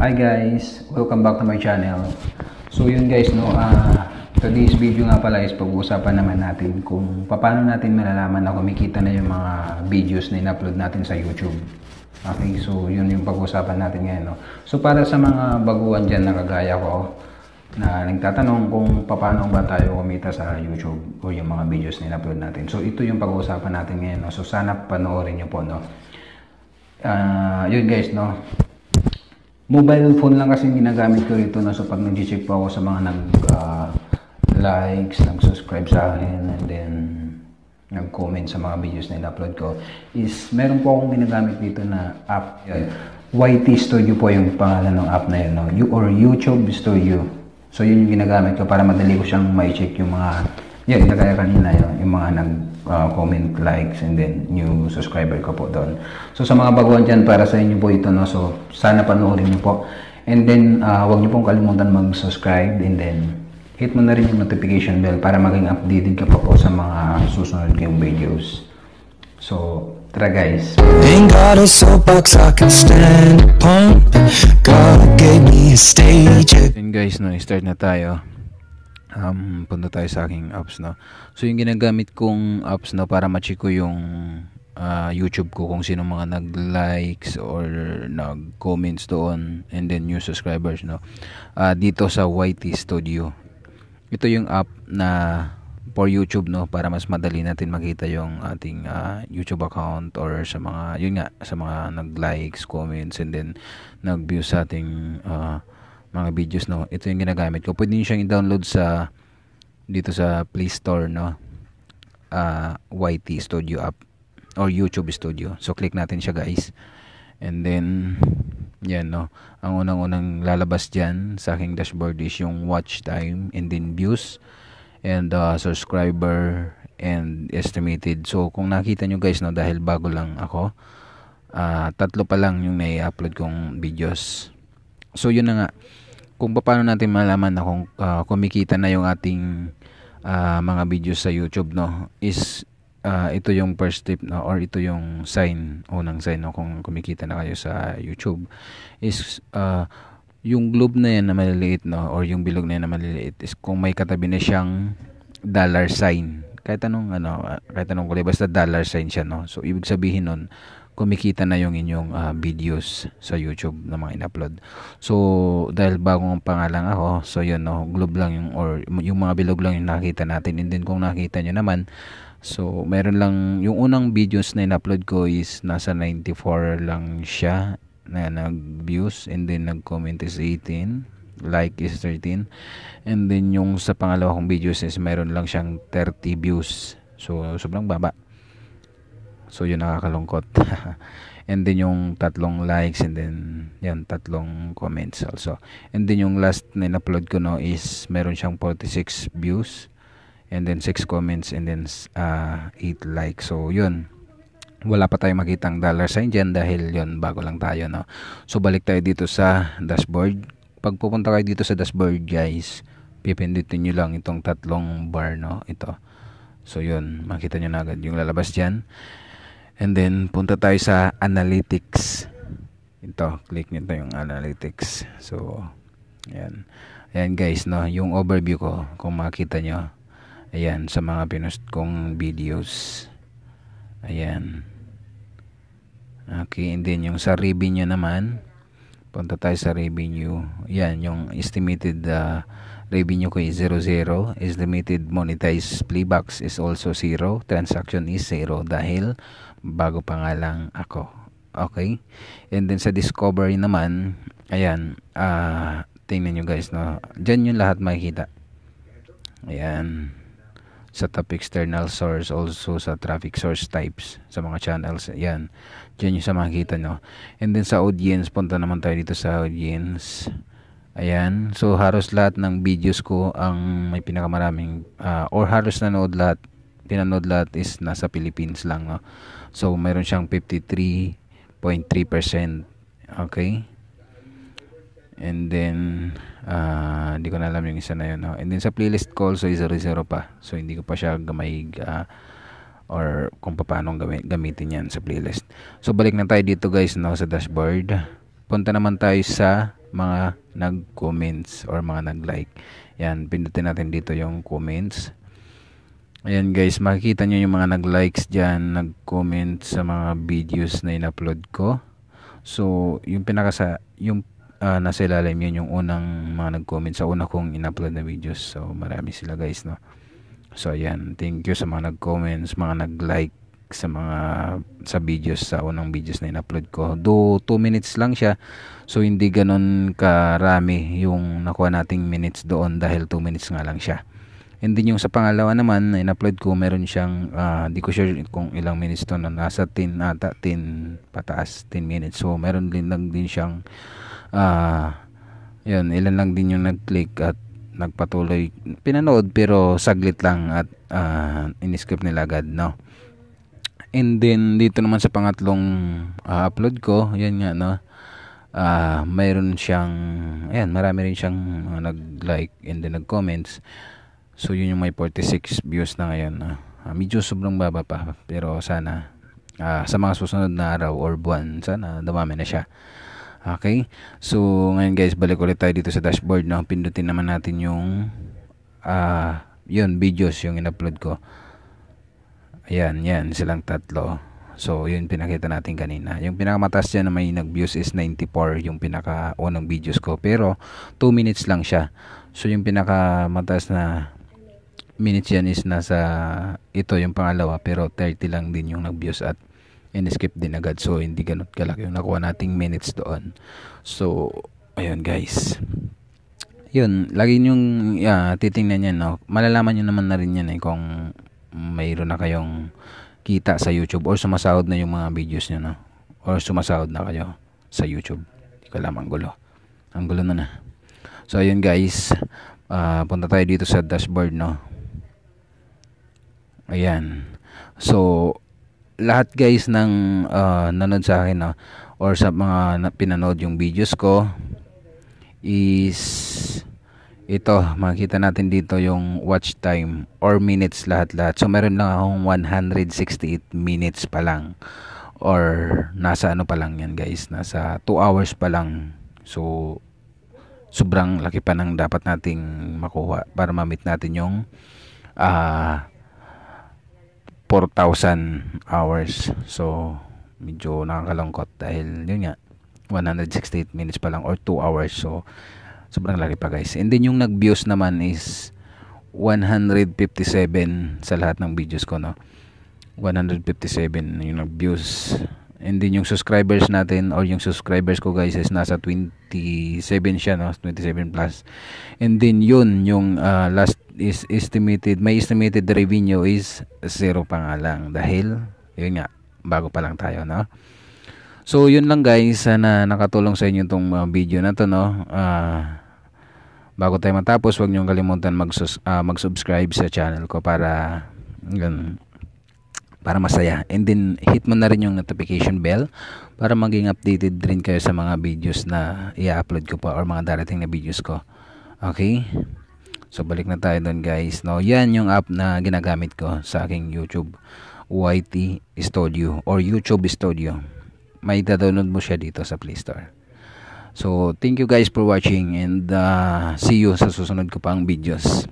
Hi guys, welcome back to my channel. So yun guys no, uh, today's video nga pala is pag-uusapan naman natin kung paano natin malalaman na kumikita na yung mga videos na in-upload natin sa YouTube. Okay, so yun yung pag-uusapan natin ngayon no. So para sa mga baguhan dyan na kagaya ko na nagtatanong kung paano ba tayo kumita sa YouTube o yung mga videos na in-upload natin. So ito yung pag-uusapan natin ngayon no. So sana panoorin nyo po no. Uh, yun guys no Mobile phone lang kasi ginagamit ko rito na so pag nag-check po ako sa mga nag uh, likes, nag-subscribe sa akin and then nag-comment sa mga videos na in-upload ko is meron po akong ginagamit dito na app yun. YT Studio po yung pangalan ng app na yun no? You, or YouTube Studio so yun yung ginagamit ko para madali ko siyang ma-check yung mga yun, kagaya kanina yun, yung mga nag-comment, ah, uh, likes, and then new subscriber ko po doon. So, sa mga baguhan dyan, para sa inyo po ito, no? So, sana panoorin nyo po. And then, uh, huwag nyo pong kalimutan mag-subscribe and then hit mo na rin yung notification bell para maging updated ka pa po sa mga susunod kong videos. So, tara guys. Ain't got a soapbox I can stand upon God gave me a stage. And guys, no, start na tayo um, punta tayo sa aking apps no so yung ginagamit kong apps no para ma-check ko yung uh, YouTube ko kung sino mga nag-likes or nag-comments doon and then new subscribers no uh, dito sa YT Studio ito yung app na for YouTube no para mas madali natin makita yung ating uh, YouTube account or sa mga yun nga sa mga nag-likes, comments and then nag-views sa ating uh, mga videos no ito yung ginagamit ko pwede niyo siyang i-download sa dito sa Play Store no uh, ah, YT Studio app or YouTube Studio so click natin siya guys and then yan no ang unang-unang lalabas diyan sa aking dashboard is yung watch time and then views and uh, subscriber and estimated so kung nakita nyo guys no dahil bago lang ako uh, tatlo pa lang yung nai-upload kong videos So yun na nga kung paano natin malaman na kung uh, kumikita na yung ating uh, mga videos sa YouTube no is uh, ito yung first tip no or ito yung sign unang sign no kung kumikita na kayo sa YouTube is uh, yung globe na yan na maliliit no or yung bilog na yan na maliliit is kung may katabi na siyang dollar sign kahit anong ano kahit anong kulay basta dollar sign siya no so ibig sabihin nun kumikita na yung inyong uh, videos sa YouTube na mga in-upload. So, dahil bagong pangalan ako, so yun, no, globe lang yung, or yung mga bilog lang yung nakita natin. And then, kung nakita nyo naman, so, meron lang, yung unang videos na in-upload ko is nasa 94 lang siya na nag-views and then nag-comment is 18 like is 13 and then yung sa pangalawa kong videos is meron lang siyang 30 views so sobrang baba So yun nakakalungkot. and then yung tatlong likes and then yan tatlong comments also. And then yung last na in-upload ko no is meron siyang 46 views and then 6 comments and then uh, ah, 8 likes. So yun. Wala pa tayong makitang dollar sign dyan dahil yun bago lang tayo no. So balik tayo dito sa dashboard. Pag pupunta kayo dito sa dashboard guys, pipindutin nyo lang itong tatlong bar no. Ito. So yun, makita nyo na agad yung lalabas dyan. And then, punta tayo sa analytics. Ito, click nito yung analytics. So, ayan. Ayan guys, no, yung overview ko, kung makita nyo. Ayan, sa mga pinost kong videos. Ayan. Okay, and then yung sa revenue naman, punta tayo sa revenue. Ayan, yung estimated uh, Revenue ko is 00. 0. Estimated monetized playbacks is also 0. Transaction is 0 dahil bago pa nga lang ako. Okay? And then sa discovery naman, ayan, uh, tingnan nyo guys, no? Diyan yung lahat makikita. Ayan. Sa top external source, also sa traffic source types, sa mga channels, ayan. Diyan yung sa makikita, no? And then sa audience, punta naman tayo dito sa audience. Audience Ayan. So, halos lahat ng videos ko ang may pinakamaraming uh, or halos nanood lahat, pinanood lahat is nasa Philippines lang. No? So, mayroon siyang 53.3%. Okay? And then, ah, hindi uh, ko na alam yung isa na yun. No? And then, sa playlist ko also, 0-0 pa. So, hindi ko pa siya gamay uh, ah, or kung paano gami- gamitin yan sa playlist. So, balik na tayo dito guys no, sa dashboard. Punta naman tayo sa mga nag-comments or mga nag-like. Yan, pindutin natin dito yung comments. Ayan guys, makikita nyo yung mga nag-likes dyan, nag-comment sa mga videos na in-upload ko. So, yung pinaka sa, yung uh, nasa ilalim yun yung unang mga nag-comment sa una kong in-upload na videos. So, marami sila guys, no? So, ayan. Thank you sa mga nag-comments, mga nag-like, sa mga sa videos sa unang videos na in-upload ko. Do 2 minutes lang siya. So hindi ganoon karami yung nakuha nating minutes doon dahil 2 minutes nga lang siya. And then yung sa pangalawa naman na in-upload ko, meron siyang, uh, ko sure kung ilang minutes to na nasa 10 ata, 10 pataas, 10 minutes. So meron din lang din siyang, uh, yun, ilan lang din yung nag-click at nagpatuloy pinanood pero saglit lang at uh, ah, in skip nila agad no And then dito naman sa pangatlong uh, upload ko, yan nga no. Uh, mayroon siyang ayan, marami rin siyang uh, nag-like and then nag-comments. So yun yung may 46 views na ngayon. Uh, medyo sobrang baba pa pero sana uh, sa mga susunod na araw or buwan sana dumami na siya. Okay? So, ngayon guys, balik ulit tayo dito sa dashboard. No? Pindutin naman natin yung uh, yun, videos yung in-upload ko. Ayan, yan silang tatlo. So, yun pinakita natin kanina. Yung pinakamataas dyan na may nag-views is 94, yung pinaka-unang videos ko. Pero, 2 minutes lang siya. So, yung pinakamataas na minutes yan is nasa, ito yung pangalawa, pero 30 lang din yung nag-views at in-skip din agad. So, hindi ganun kalaki yung nakuha nating minutes doon. So, ayun guys. Yun, lagi yung uh, ah, titingnan yan. No? Malalaman nyo naman na rin yan eh kung mayroon na kayong kita sa YouTube or sumasahod na yung mga videos nyo, no? Or sumasahod na kayo sa YouTube. Hindi ko alam, ang gulo. Ang gulo na na. So, ayun guys. Uh, punta tayo dito sa dashboard, no? Ayan. So, lahat guys ng uh, ah, nanood sa akin, no? Or sa mga pinanood yung videos ko is ito makikita natin dito yung watch time or minutes lahat-lahat so meron lang akong 168 minutes pa lang or nasa ano pa lang yan guys nasa 2 hours pa lang so sobrang laki pa ng dapat nating makuha para ma-meet natin yung uh, ah, 4,000 hours so medyo nakakalungkot dahil yun nga 168 minutes pa lang or 2 hours so Sobrang laki pa guys. And then yung nag-views naman is 157 sa lahat ng videos ko no. 157 yung nag-views. And then yung subscribers natin or yung subscribers ko guys is nasa 27 siya no, 27 plus. And then yun yung uh, last is estimated, may estimated revenue is zero pa nga lang dahil yun nga bago pa lang tayo no. So yun lang guys, sana nakatulong sa inyo itong uh, ah, video na to no. Uh, bago tayo matapos, huwag niyong kalimutan magsus- uh, mag-subscribe sa channel ko para ganun, para masaya. And then hit mo na rin yung notification bell para maging updated rin kayo sa mga videos na i-upload ko pa or mga darating na videos ko. Okay? So balik na tayo doon guys. No, yan yung app na ginagamit ko sa aking YouTube YT Studio or YouTube Studio. May download mo siya dito sa Play Store. So, thank you guys for watching and uh, see you sa susunod ko pang videos.